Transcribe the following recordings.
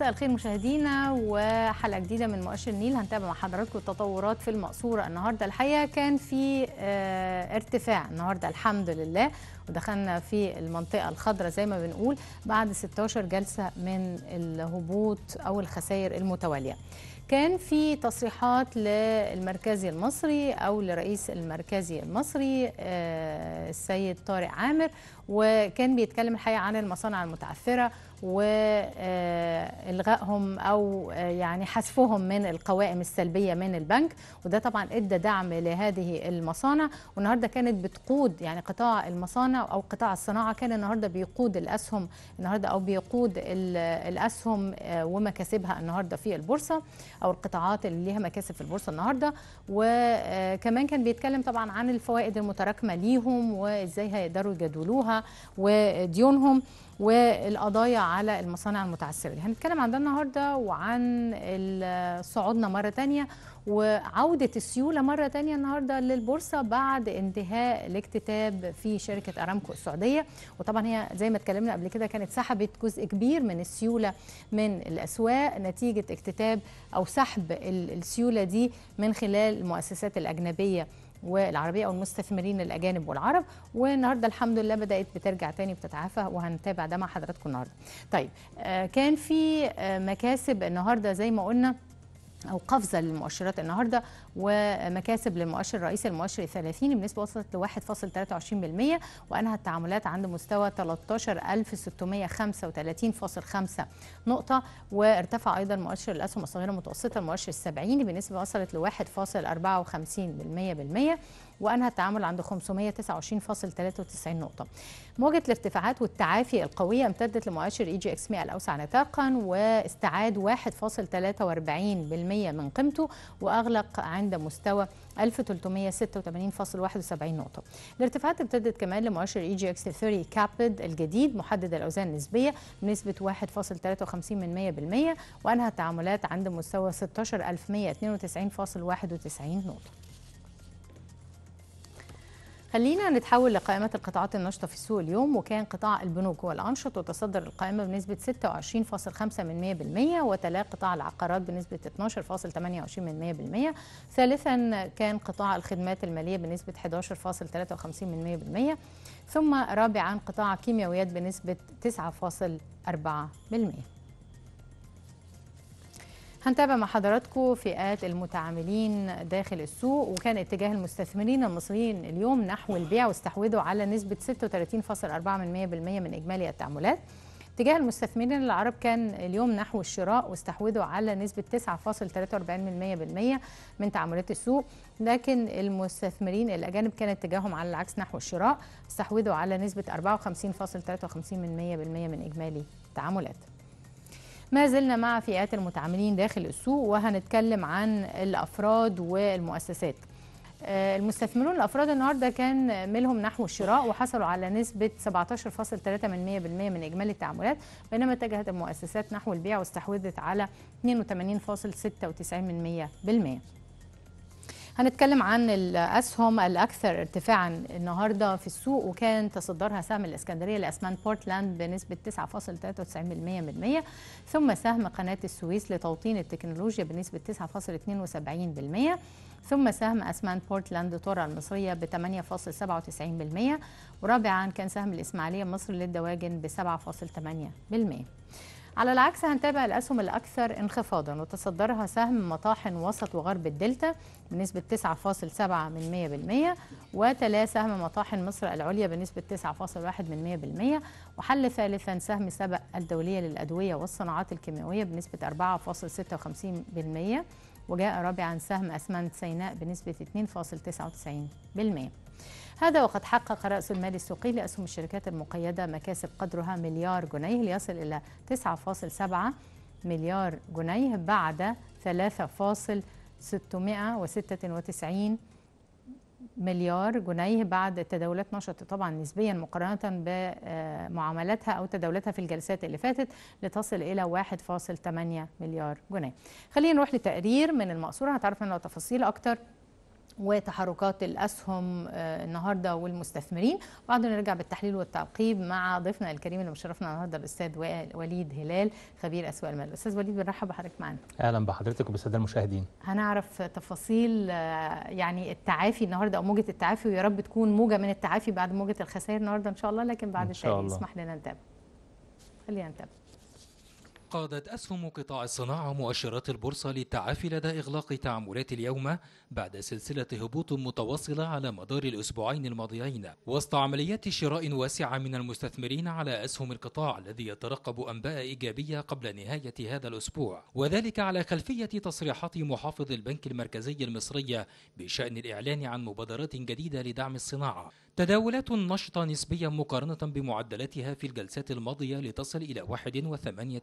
مساء الخير مشاهدينا وحلقه جديده من مؤشر النيل هنتابع مع حضراتكم التطورات في المقصوره النهارده الحقيقه كان في آه، ارتفاع النهارده الحمد لله ودخلنا في المنطقه الخضراء زي ما بنقول بعد 16 جلسه من الهبوط او الخسائر المتواليه كان في تصريحات للمركزي المصري او لرئيس المركزي المصري آه، السيد طارق عامر وكان بيتكلم الحقيقه عن المصانع المتعثره والغائهم او آه، يعني حذفهم من القوائم السلبيه من البنك وده طبعا ادى دعم لهذه المصانع والنهارده كانت بتقود يعني قطاع المصانع او قطاع الصناعه كان النهارده بيقود الاسهم النهارده او بيقود الاسهم آه، ومكاسبها النهارده في البورصه او القطاعات اللي ليها مكاسب في البورصه النهارده وكمان آه، كان بيتكلم طبعا عن الفوائد المتراكمه ليهم وازاي هيقدروا يجدولوها وديونهم والقضايا على المصانع المتعثره دي هنتكلم عن ده النهارده وعن صعودنا مره تانية وعوده السيوله مره تانية النهارده للبورصه بعد انتهاء الاكتتاب في شركه ارامكو السعوديه وطبعا هي زي ما اتكلمنا قبل كده كانت سحبت جزء كبير من السيوله من الاسواق نتيجه اكتتاب او سحب السيوله دي من خلال المؤسسات الاجنبيه والعربيه او المستثمرين الاجانب والعرب والنهارده الحمد لله بدات بترجع تاني بتتعافى وهنتابع ده مع حضراتكم النهارده. طيب آه، كان في آه، مكاسب النهارده زي ما قلنا أو قفزة للمؤشرات النهاردة ومكاسب للمؤشر الرئيسي المؤشر 30 بنسبة وصلت ل 1.23% وأنهى التعاملات عند مستوى 13635.5 نقطة وارتفع أيضا مؤشر الأسهم الصغيرة المتوسطة المؤشر 70 بنسبة وصلت ل 1.54% وأنهى التعامل عند 529.93 نقطة مواجهة الارتفاعات والتعافي القوية امتدت لمؤشر اي جي اكس 100 الأوسع نطاقا واستعاد 1.43% من قيمته وأغلق عند مستوى 1386.71 نقطة الارتفاعات ابتدت كمان لمؤشر اي جي اكس 30 كابد الجديد محدد الأوزان النسبية بنسبة 1.53% وأنهى التعاملات عند مستوى 16192.91 نقطة خلينا نتحول لقائمة القطاعات النشطة في السوق اليوم وكان قطاع البنوك هو الأنشط وتصدر القائمة بنسبة 26.5% وتلاه قطاع العقارات بنسبة 12.28% ثالثا كان قطاع الخدمات المالية بنسبة 11.53% ثم رابعا قطاع كيمياويات بنسبة 9.4% هنتابع مع حضراتكم فئات المتعاملين داخل السوق وكان اتجاه المستثمرين المصريين اليوم نحو البيع واستحوذوا على نسبة 36.4% من إجمالي التعاملات اتجاه المستثمرين العرب كان اليوم نحو الشراء واستحوذوا على نسبة 9.43% من تعاملات السوق لكن المستثمرين الأجانب كان اتجاههم على العكس نحو الشراء استحوذوا على نسبة 54.53% من إجمالي التعاملات ما زلنا مع فئات المتعاملين داخل السوق وهنتكلم عن الأفراد والمؤسسات آه، المستثمرون الافراد النهارده كان ميلهم نحو الشراء وحصلوا على نسبه 17.3% من اجمالي التعاملات بينما اتجهت المؤسسات نحو البيع واستحوذت على 82.96% هنتكلم عن الأسهم الأكثر ارتفاعا النهاردة في السوق وكان تصدرها سهم الإسكندرية لأسمان بورتلاند بنسبة 9.93% من 100 ثم سهم قناة السويس لتوطين التكنولوجيا بنسبة 9.72% ثم سهم أسمان بورتلاند تورا المصرية ب 8.97% ورابعا كان سهم الإسماعيلية مصر للدواجن ب 7.8% على العكس هنتابع الأسهم الأكثر انخفاضا وتصدرها سهم مطاحن وسط وغرب الدلتا بنسبة 9.7 من 100% وتلاه سهم مطاحن مصر العليا بنسبة 9.1 من 100% وحل ثالثا سهم سبق الدولية للأدوية والصناعات الكيميائية بنسبة 4.56% وجاء رابعا سهم أسمنت سيناء بنسبة 2.99%. هذا وقد حقق رأس المال السوقي لأسهم الشركات المقيدة مكاسب قدرها مليار جنيه ليصل إلى 9.7 مليار جنيه بعد 3.696 مليار جنيه بعد تداولات نشطت طبعا نسبيا مقارنة بمعاملتها أو تداولتها في الجلسات اللي فاتت لتصل إلى 1.8 مليار جنيه خلينا نروح لتقرير من المقصورة هتعرف منه تفاصيل أكتر وتحركات الاسهم آه، النهارده والمستثمرين بعد نرجع بالتحليل والتعقيب مع ضيفنا الكريم اللي مشرفنا النهارده الاستاذ وليد هلال خبير اسواق المال استاذ وليد بنرحب بحضرتك معانا اهلا بحضرتك وبالساده المشاهدين هنعرف تفاصيل آه، يعني التعافي النهارده او موجه التعافي ويا رب تكون موجه من التعافي بعد موجه الخسائر النهارده ان شاء الله لكن بعد ان اسمح يسمح لنا نتابع خلينا نتابع قادت أسهم قطاع الصناعة مؤشرات البورصة للتعافي لدى إغلاق تعاملات اليوم بعد سلسلة هبوط متواصلة على مدار الأسبوعين الماضيين وسط عمليات شراء واسعة من المستثمرين على أسهم القطاع الذي يترقب أنباء إيجابية قبل نهاية هذا الأسبوع وذلك على خلفية تصريحات محافظ البنك المركزي المصري بشأن الإعلان عن مبادرات جديدة لدعم الصناعة تداولات نشطة نسبيا مقارنة بمعدلاتها في الجلسات الماضية لتصل إلى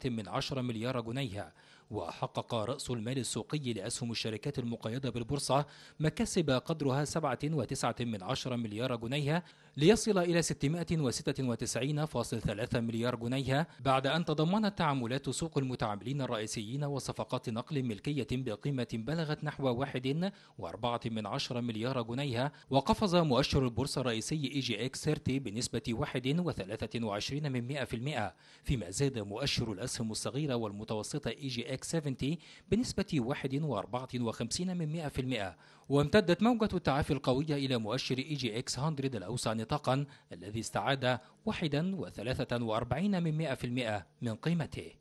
1.8 من عشرة مليار جنيه وحقق رأس المال السوقي لأسهم الشركات المقيدة بالبورصة مكاسب قدرها 7.9 من عشرة مليار جنيه ليصل إلى 696.3 مليار جنيه بعد أن تضمنت تعاملات سوق المتعاملين الرئيسيين وصفقات نقل ملكية بقيمة بلغت نحو 1.4 من مليار جنيه وقفز مؤشر البورصة الرئيسي إي جي إكس 30 بنسبة 1.23 من 100% فيما زاد مؤشر الأسهم الصغيرة والمتوسطة إي جي إكس 70 بنسبة 1.54 من 100% وامتدت موجة التعافي القوية إلى مؤشر إي جي إكس 100 الأوسع نطاقا الذي استعاد 41 من من قيمته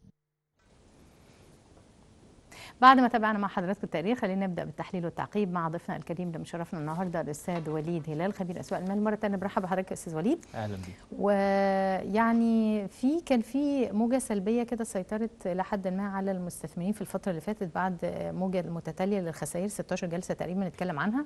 بعد ما تابعنا مع حضراتكم التقرير خلينا نبدا بالتحليل والتعقيب مع ضيفنا الكريم اللي مشرفنا النهارده الاستاذ وليد هلال خبير اسواق المال مره ثانيه برحب بحضرتك يا استاذ وليد اهلا بيك ويعني في كان في موجه سلبيه كده سيطرت لحد ما على المستثمرين في الفتره اللي فاتت بعد موجه متتاليه للخسائر 16 جلسه تقريبا نتكلم عنها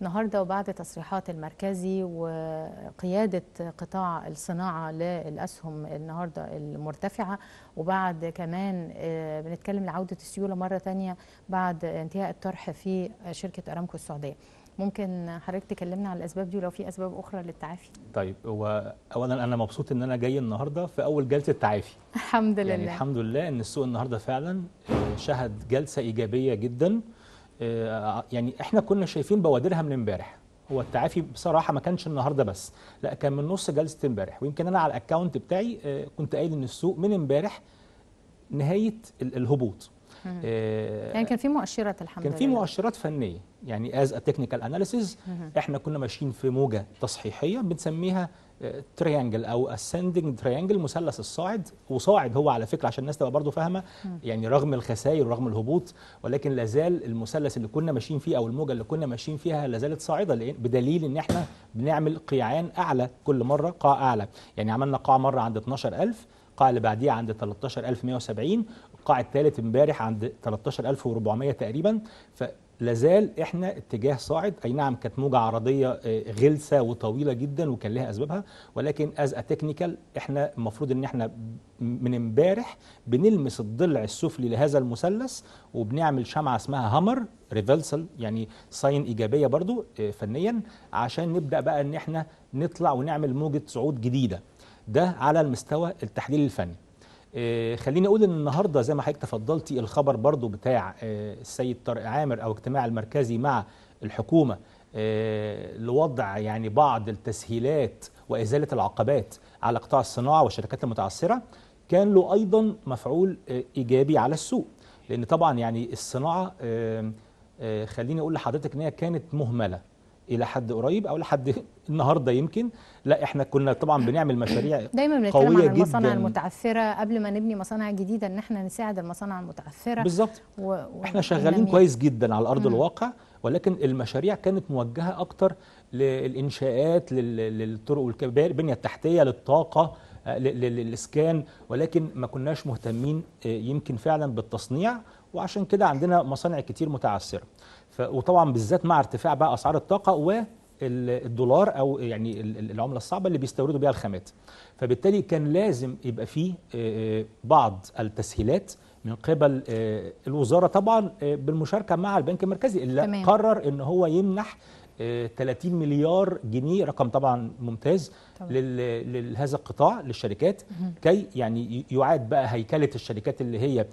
النهارده وبعد تصريحات المركزي وقياده قطاع الصناعه للاسهم النهارده المرتفعه وبعد كمان آه، بنتكلم لعوده السيوله مره ثانيه بعد انتهاء الطرح في شركه ارامكو السعوديه ممكن حضرتك تكلمنا على الاسباب دي ولو في اسباب اخرى للتعافي طيب هو اولا انا مبسوط ان انا جاي النهارده في اول جلسه تعافي الحمد يعني لله يعني الحمد لله ان السوق النهارده فعلا آه، شهد جلسه ايجابيه جدا آه، يعني احنا كنا شايفين بوادرها من امبارح هو التعافي بصراحه ما كانش النهارده بس لا كان من نص جلسه امبارح ويمكن انا على الاكونت بتاعي آه، كنت قايل ان السوق من امبارح نهايه الهبوط آه، يعني كان في مؤشرات الحمد لله كان في مؤشرات فنيه يعني از تكنيكال اناليسيز احنا كنا ماشيين في موجه تصحيحيه بنسميها تريانجل او اسندنج تريانجل مثلث الصاعد وصاعد هو على فكره عشان الناس تبقى برضه فاهمه يعني رغم الخسائر ورغم الهبوط ولكن لازال المثلث اللي كنا ماشيين فيه او الموجه اللي كنا ماشيين فيها لازالت صاعده بدليل ان احنا بنعمل قيعان اعلى كل مره قاع اعلى يعني عملنا قاع مره عند 12000 القاع اللي بعديه عند 13170 القاع الثالث امبارح عند 13400 تقريبا لازال احنا اتجاه صاعد اي نعم كانت موجه عرضيه آه، غلسه وطويله جدا وكان لها اسبابها ولكن از تكنيكال احنا المفروض ان احنا من امبارح بنلمس الضلع السفلي لهذا المثلث وبنعمل شمعه اسمها هامر ريفرسال يعني ساين ايجابيه برضو آه، فنيا عشان نبدا بقى ان احنا نطلع ونعمل موجه صعود جديده ده على المستوى التحليل الفني آه، خليني اقول ان النهارده زي ما حضرتك تفضلتي الخبر برضو بتاع آه، السيد طارق عامر او اجتماع المركزي مع الحكومه آه، لوضع يعني بعض التسهيلات وازاله العقبات على قطاع الصناعه والشركات المتعثره كان له ايضا مفعول ايجابي على السوق لان طبعا يعني الصناعه خليني اقول لحضرتك ان هي كانت مهمله الى حد قريب او لحد النهارده يمكن لا احنا كنا طبعا بنعمل مشاريع دايما بنتكلم عن المصانع المتعثره قبل ما نبني مصانع جديده ان احنا نساعد المصانع المتعثره بالظبط و... و... احنا شغالين كويس جدا على ارض الواقع ولكن المشاريع كانت موجهه اكتر للانشاءات للطرق والكبار البنيه التحتيه للطاقه آه، للاسكان ولكن ما كناش مهتمين آه، يمكن فعلا بالتصنيع وعشان كده عندنا مصانع كتير متعثره وطبعا بالذات مع ارتفاع بقى اسعار الطاقه والدولار او يعني العمله الصعبه اللي بيستوردوا بيها الخامات فبالتالي كان لازم يبقى فيه آه، آه، بعض التسهيلات من قبل آه، الوزاره طبعا بالمشاركه مع البنك المركزي اللي تمام. قرر ان هو يمنح 30 مليار جنيه رقم طبعا ممتاز لهذا القطاع للشركات كي يعني يعاد بقى هيكله الشركات اللي هي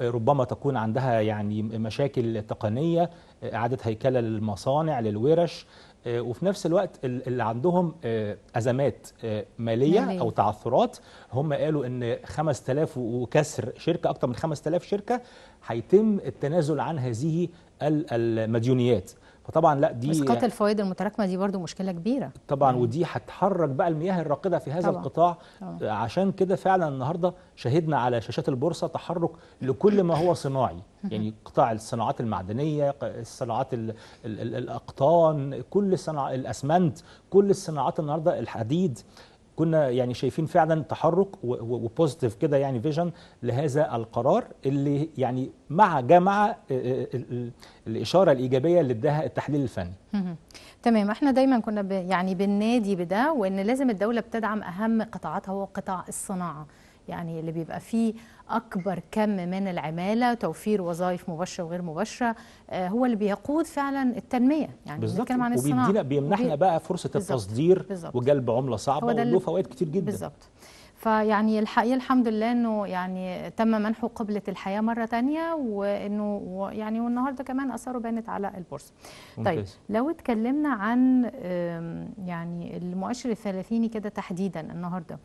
ربما تكون عندها يعني مشاكل تقنيه اعاده هيكله للمصانع للورش آه، وفي نفس الوقت اللي عندهم آه، ازمات آه، ماليه مالي. او تعثرات هم قالوا ان 5000 وكسر شركه اكثر من 5000 شركه هيتم التنازل عن هذه المديونيات فطبعا لا دي اسقاط الفوائد المتراكمه دي برضو مشكله كبيره طبعا مم. يعني ودي هتحرك بقى المياه الراقده في هذا طبعا. القطاع طبعا. عشان كده فعلا النهارده شهدنا على شاشات البورصه تحرك لكل ما هو صناعي يعني قطاع الصناعات المعدنيه الصناعات الـ الـ الـ الاقطان كل صناعه الاسمنت كل الصناعات النهارده الحديد كنا يعني شايفين فعلا تحرك وبوزيتيف كده يعني فيجن لهذا القرار اللي يعني مع جمع آه، آه، الاشاره الايجابيه اللي اداها التحليل الفني تمام احنا دايما كنا يعني بالنادي بده وان لازم الدوله بتدعم اهم قطاعاتها هو قطاع الصناعه يعني اللي بيبقى فيه أكبر كم من العمالة توفير وظائف مباشرة وغير مباشرة آه، هو اللي بيقود فعلا التنمية يعني بنتكلم عن الصناعة وبيدينا بيمنحنا وبي... بقى فرصة التصدير بالزبط. وجلب عملة صعبة وله فوائد كتير جدا بالظبط فيعني الحقيقه الحمد لله انه يعني تم منحه قبله الحياه مره ثانيه وانه يعني والنهارده كمان اثاره بانت على البورصه. طيب لو اتكلمنا عن يعني المؤشر الثلاثيني كده تحديدا النهارده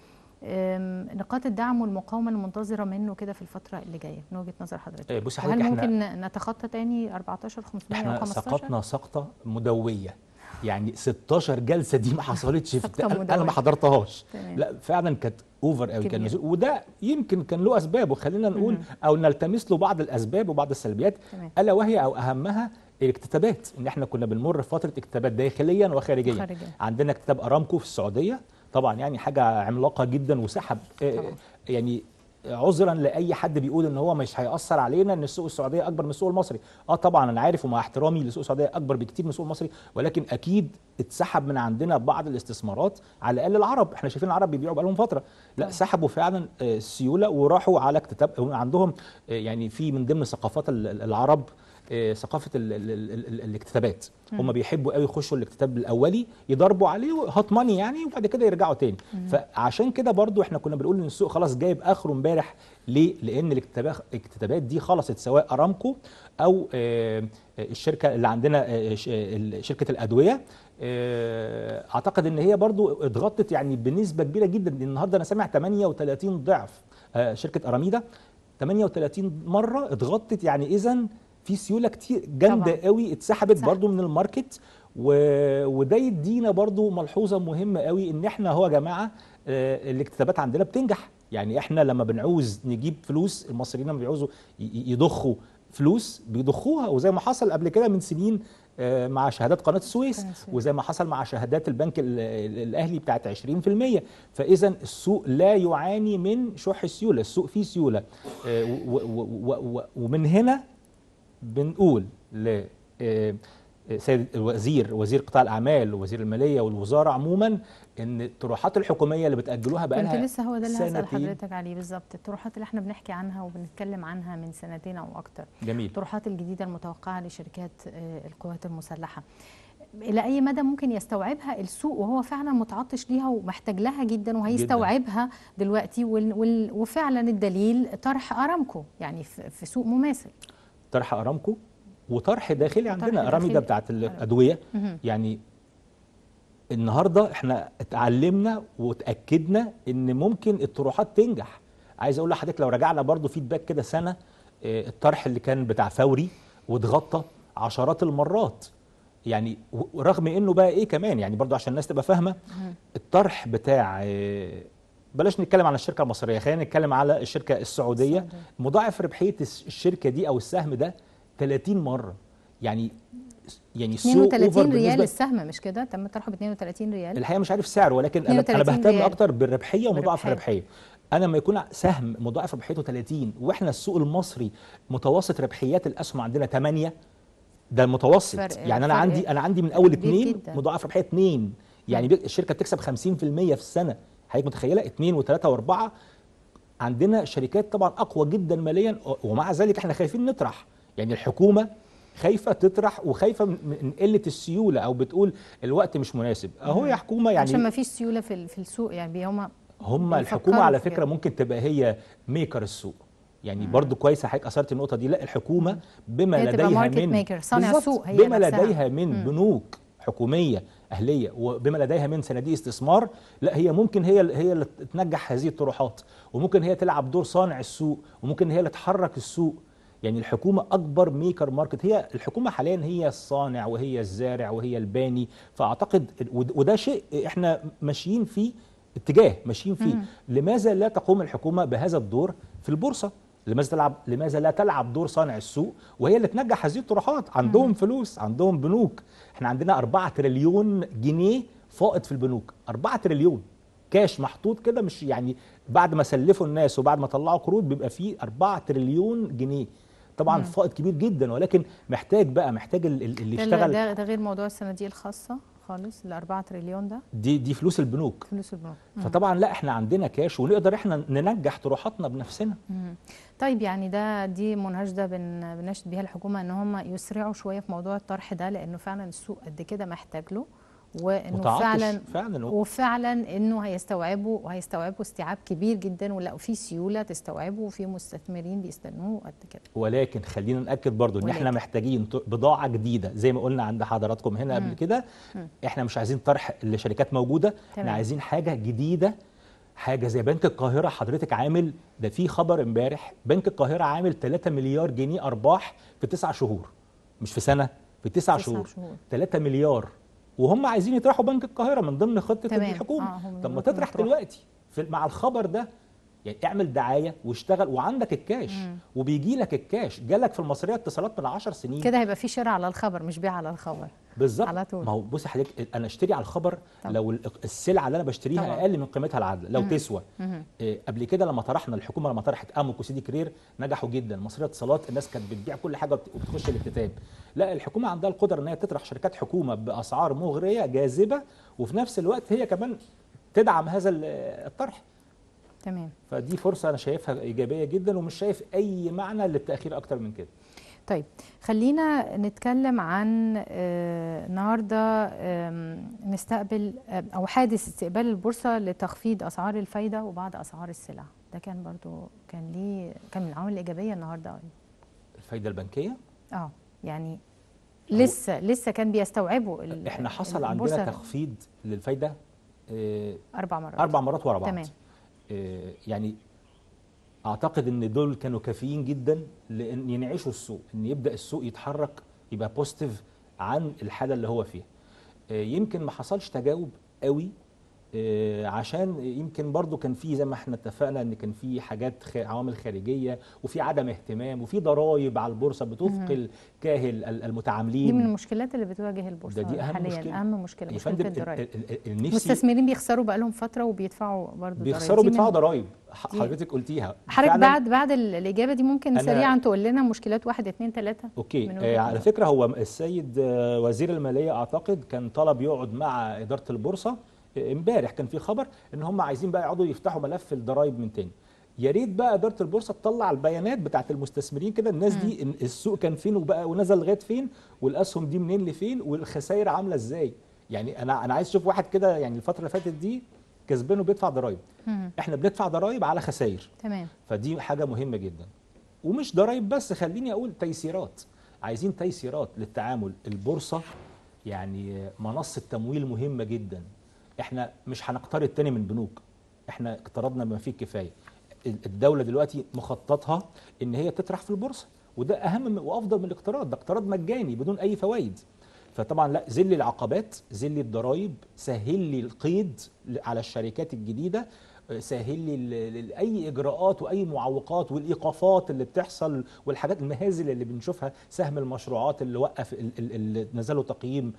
نقاط الدعم والمقاومه المنتظره منه كده في الفتره اللي جايه من وجهه نظر حضرتك إيه، بصي هل ممكن نتخطى تاني 14 15 احنا 15؟ سقطنا سقطه مدويه يعني 16 جلسه دي ما حصلتش في انا ما حضرتهاش لا فعلا كانت اوفر قوي كان نزول وده يمكن كان له اسبابه خلينا نقول او نلتمس له بعض الاسباب وبعض السلبيات الا وهي او اهمها الاكتتابات ان احنا كنا بنمر فتره اكتتابات داخليا وخارجيا خارجيا. عندنا اكتتاب ارامكو في السعوديه طبعا يعني حاجه عملاقه جدا وسحب إيه، إيه، يعني عذرا لاي حد بيقول ان هو مش هياثر علينا ان السوق السعوديه اكبر من السوق المصري اه طبعا انا عارف ومع احترامي للسوق السعوديه اكبر بكتير من السوق المصري ولكن اكيد اتسحب من عندنا بعض الاستثمارات على الاقل العرب احنا شايفين العرب بيبيعوا بقالهم فتره لا آه. سحبوا فعلا السيوله آه، وراحوا على اكتتاب عندهم آه، يعني في من ضمن ثقافات العرب آه، ثقافه ال ال ال ال الاكتتابات هم بيحبوا قوي يخشوا الاكتتاب الاولي يضربوا عليه هات ماني يعني وبعد كده يرجعوا تاني مم. فعشان كده برضو احنا كنا بنقول ان السوق خلاص جايب اخره امبارح ليه لان الاكتتابات دي خلصت سواء ارامكو او آه، آه، الشركه اللي عندنا شركه الادويه اعتقد ان هي برضو اتغطت يعني بنسبه كبيره جدا النهارده انا سامع 38 ضعف شركه اراميدا 38 مره اتغطت يعني اذا في سيوله كتير جامده قوي اتسحبت برضو من الماركت و... وده يدينا برضو ملحوظه مهمه قوي ان احنا هو يا جماعه آه، الاكتتابات عندنا بتنجح يعني احنا لما بنعوز نجيب فلوس المصريين لما بيعوزوا يضخوا فلوس بيضخوها وزي ما حصل قبل كده من سنين آه، مع شهادات قناه السويس وزي ما حصل مع شهادات البنك الاهلي بتاعت 20% فاذا السوق لا يعاني من شح السيوله السوق فيه سيوله آه، ومن هنا بنقول آه، آه، سيد الوزير وزير قطاع الاعمال ووزير الماليه والوزاره عموما ان الطروحات الحكوميه اللي بتاجلوها بقى لها لسه هو ده اللي هسال حضرتك عليه بالظبط الطروحات اللي احنا بنحكي عنها وبنتكلم عنها من سنتين او اكتر جميل الطروحات الجديده المتوقعه لشركات آه، القوات المسلحه الى اي مدى ممكن يستوعبها السوق وهو فعلا متعطش ليها ومحتاج لها جدا وهيستوعبها دلوقتي وفعلا الدليل طرح ارامكو يعني في سوق مماثل طرح ارامكو وطرح داخلي عندنا ارامي ده بتاعت الادويه يعني النهارده احنا اتعلمنا وتاكدنا ان ممكن الطروحات تنجح عايز اقول لحضرتك لو رجعنا برضو فيدباك كده سنه آه، الطرح اللي كان بتاع فوري واتغطى عشرات المرات يعني رغم انه بقى ايه كمان يعني برضو عشان الناس تبقى فاهمه الطرح بتاع آه، بلاش نتكلم عن الشركه المصريه خلينا نتكلم على الشركه السعوديه مضاعف ربحيه الشركه دي او السهم ده 30 مره يعني يعني 32 ريال السهم مش كده تم طرحه ب 32 ريال الحقيقه مش عارف سعره ولكن انا انا بهتم اكتر بالربحيه ومضاعف الربحيه انا لما يكون سهم مضاعف ربحيته 30 واحنا السوق المصري متوسط ربحيات الاسهم عندنا 8 ده المتوسط فرق يعني انا فرق عندي انا عندي من اول 2 مضاعف ربحيه 2 يعني الشركه بتكسب 50% في السنه حضرتك متخيله 2 و3 و4 عندنا شركات طبعا اقوى جدا ماليا ومع ذلك احنا خايفين نطرح يعني الحكومه خايفه تطرح وخايفه من قله السيوله او بتقول الوقت مش مناسب اهو يا حكومه يعني عشان ما فيش سيوله في في السوق يعني هم هم الحكومه على فكره ممكن تبقى هي ميكر السوق يعني مم. برضو كويس حضرتك اثرت النقطه دي لا الحكومه بما لديها من سوق هي بما لديها من بنوك حكوميه اهليه وبما لديها من صناديق استثمار لا هي ممكن هي هي اللي تنجح هذه الطروحات وممكن هي تلعب دور صانع السوق وممكن هي اللي تحرك السوق يعني الحكومه اكبر ميكر ماركت هي الحكومه حاليا هي الصانع وهي الزارع وهي الباني فاعتقد وده شيء احنا ماشيين فيه اتجاه ماشيين فيه مم. لماذا لا تقوم الحكومه بهذا الدور في البورصه لماذا تلعب لماذا لا تلعب دور صانع السوق وهي اللي تنجح هذه الطروحات عندهم مم. فلوس عندهم بنوك احنا عندنا 4 تريليون جنيه فائض في البنوك 4 تريليون كاش محطوط كده مش يعني بعد ما سلفوا الناس وبعد ما طلعوا قروض بيبقى فيه 4 تريليون جنيه طبعا فائض كبير جدا ولكن محتاج بقى محتاج اللي يشتغل ده, ده غير موضوع الصناديق الخاصه خالص ال 4 تريليون ده دي دي فلوس البنوك فلوس البنوك فطبعا لا احنا عندنا كاش ونقدر احنا ننجح طروحاتنا بنفسنا مم. طيب يعني ده دي مناشده بن بنشد بيها الحكومه ان هم يسرعوا شويه في موضوع الطرح ده لانه فعلا السوق قد كده محتاج له وانه فعلا فعلا وفعلا انه هيستوعبوا وهيستوعبوا استيعاب كبير جدا ولقوا في سيوله تستوعبه وفي مستثمرين بيستنوه قد كده ولكن خلينا ناكد برضو ان ولكن. احنا محتاجين بضاعه جديده زي ما قلنا عند حضراتكم هنا قبل كده احنا مش عايزين طرح لشركات موجوده احنا عايزين حاجه جديده حاجه زي بنك القاهره حضرتك عامل ده في خبر امبارح بنك القاهره عامل 3 مليار جنيه ارباح في 9 شهور مش في سنه في 9 شهور. شهور 3 مليار وهم عايزين يطرحوا بنك القاهره من ضمن خطه تمام. الحكومه آه طب ما تطرح دلوقتي مع الخبر ده يعني اعمل دعايه واشتغل وعندك الكاش مم. وبيجي لك الكاش جالك في المصريه اتصالات من 10 سنين كده هيبقى في شراء على الخبر مش بيع على الخبر بالظبط على طول ما هو بصي حضرتك انا اشتري على الخبر طبعا. لو السلعه اللي انا بشتريها طبعا. اقل من قيمتها العادله لو مم. تسوى مم. إيه قبل كده لما طرحنا الحكومه لما طرحت امك وسيدي كرير نجحوا جدا مصريه اتصالات الناس كانت بتبيع كل حاجه وبتخش الاكتتاب لا الحكومه عندها القدره ان هي تطرح شركات حكومه باسعار مغريه جاذبه وفي نفس الوقت هي كمان تدعم هذا الطرح تمام فدي فرصه انا شايفها ايجابيه جدا ومش شايف اي معنى للتاخير اكتر من كده طيب خلينا نتكلم عن آه، النهارده نستقبل آه، او حادث استقبال البورصه لتخفيض اسعار الفايده وبعض اسعار السلع ده كان برضو كان ليه كان من العوامل الايجابيه النهارده الفايده البنكيه اه يعني لسه لسه كان بيستوعبوا احنا حصل عندنا تخفيض للفايده آه، اربع مرات اربع مرات ورا بعض تمام يعني اعتقد ان دول كانوا كافيين جدا لان ينعشوا السوق ان يبدا السوق يتحرك يبقى بوزيتيف عن الحاله اللي هو فيها آه، يمكن ما حصلش تجاوب قوي آه، عشان يمكن برضو كان في زي ما احنا اتفقنا ان كان في حاجات عوامل خارجيه وفي عدم اهتمام وفي ضرائب على البورصه بتثقل كاهل المتعاملين دي من المشكلات اللي بتواجه البورصه دي أهم حاليا مشكلة. اهم مشكله مشكله الضرائب المستثمرين بيخسروا بقى لهم فتره وبيدفعوا برضو بيخسروا بيدفعوا ضرائب حضرتك قلتيها حضرتك بعد بعد الاجابه دي ممكن سريعا تقول لنا مشكلات واحد اثنين ثلاثه اوكي آه على فكره هو السيد آه، وزير الماليه اعتقد كان طلب يقعد مع اداره البورصه امبارح كان في خبر ان هم عايزين بقى يقعدوا يفتحوا ملف الضرايب من تاني يا ريت بقى اداره البورصه تطلع البيانات بتاعه المستثمرين كده الناس دي السوق كان فين وبقى ونزل لغايه فين والاسهم دي منين لفين والخسائر عامله ازاي يعني انا انا عايز اشوف واحد كده يعني الفتره اللي فاتت دي كسبانه بيدفع ضرايب احنا بندفع ضرايب على خسائر تمام فدي حاجه مهمه جدا ومش ضرايب بس خليني اقول تيسيرات عايزين تيسيرات للتعامل البورصه يعني منصه تمويل مهمه جدا احنا مش هنقترض تاني من بنوك احنا اقترضنا بما فيه الكفايه الدوله دلوقتي مخططها ان هي تطرح في البورصه وده اهم وافضل من الاقتراض ده اقتراض مجاني بدون اي فوائد فطبعا لا ذل العقبات ذل الضرائب سهل لي القيد على الشركات الجديده سهل لي اي اجراءات واي معوقات والايقافات اللي بتحصل والحاجات المهازل اللي بنشوفها سهم المشروعات اللي وقف اللي نزلوا تقييم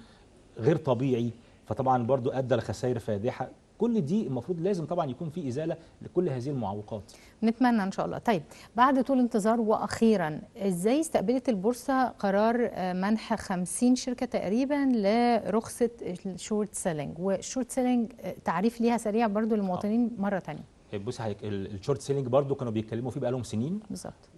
غير طبيعي فطبعا برضو ادى لخسائر فادحه كل دي المفروض لازم طبعا يكون في ازاله لكل هذه المعوقات نتمنى ان شاء الله طيب بعد طول انتظار واخيرا ازاي استقبلت البورصه قرار آه، منح 50 شركه تقريبا لرخصه الشورت سيلينج والشورت سيلينج آه، تعريف ليها سريع برضو للمواطنين آه. مره ثانيه طيب، بص حضرتك الشورت سيلينج برضو كانوا بيتكلموا فيه بقالهم سنين بالظبط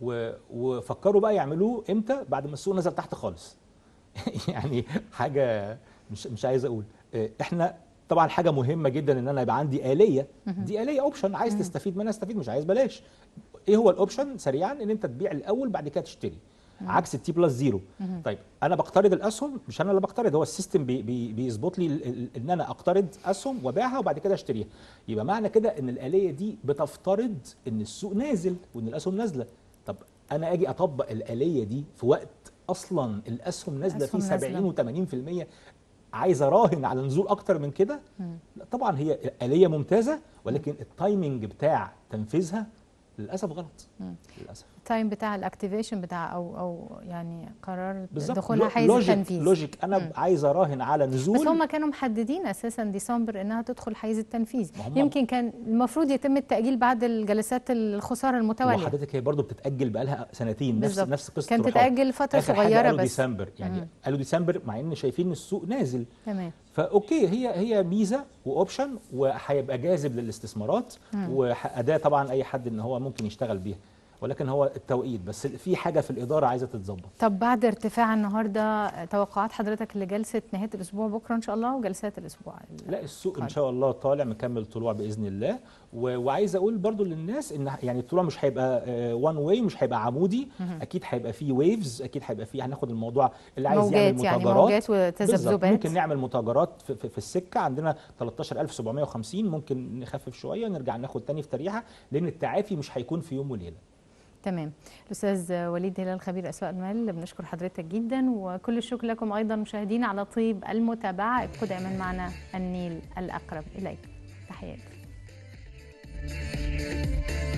وفكروا بقى يعملوه امتى بعد ما السوق نزل تحت خالص يعني حاجه مش مش عايز اقول آه، احنا طبعا حاجه مهمه جدا ان انا يبقى عندي اليه دي اليه اوبشن عايز تستفيد منها استفيد مش عايز بلاش ايه هو الاوبشن سريعا ان انت تبيع الاول بعد كده تشتري عكس التي بلس زيرو طيب انا بقترض الاسهم مش انا اللي بقترض هو السيستم بيظبط لي ان انا اقترض اسهم وابيعها وبعد كده اشتريها يبقى معنى كده ان الاليه دي بتفترض ان السوق نازل وان الاسهم نازله طب انا اجي اطبق الاليه دي في وقت اصلا الاسهم نازله فيه 70 و80% عايز اراهن على نزول اكتر من كده لا طبعا هي اليه ممتازه ولكن التايمنج بتاع تنفيذها للاسف غلط للاسف التايم بتاع الاكتيفيشن بتاع او او يعني قرار دخولها حيز لوجيك التنفيذ لوجيك انا م. عايز اراهن على نزول بس هم كانوا محددين اساسا ديسمبر انها تدخل حيز التنفيذ يمكن كان المفروض يتم التاجيل بعد الجلسات الخساره المتواليه وحضرتك هي برضه بتتاجل بقى لها سنتين نفس بالزبط. نفس قصه كانت تتاجل فتره صغيره قالوا بس ديسمبر يعني م. قالوا ديسمبر مع ان شايفين السوق نازل تمام فاوكي هي هي ميزه واوبشن وهيبقى جاذب للاستثمارات واداه طبعا اي حد ان هو ممكن يشتغل بيها ولكن هو التوقيت بس في حاجه في الاداره عايزه تتظبط طب بعد ارتفاع النهارده توقعات حضرتك لجلسه نهايه الاسبوع بكره ان شاء الله وجلسات الاسبوع لا السوق ان طيب. شاء الله طالع مكمل طلوع باذن الله وعايز اقول برضو للناس ان يعني الطلوع مش هيبقى وان آه، واي مش هيبقى عمودي اكيد هيبقى فيه ويفز اكيد هيبقى فيه هناخد الموضوع اللي عايز يعمل يعني متاجرات موجات وتذبذبات ممكن نعمل متاجرات في, في, في السكه عندنا 13750 ممكن نخفف شويه نرجع ناخد تاني في تريحه لان التعافي مش هيكون في يوم وليله تمام الاستاذ وليد هلال خبير اسواق المال بنشكر حضرتك جدا وكل الشكر لكم ايضا مشاهدينا على طيب المتابعه ابقوا دائما معنا النيل الاقرب اليك تحياتي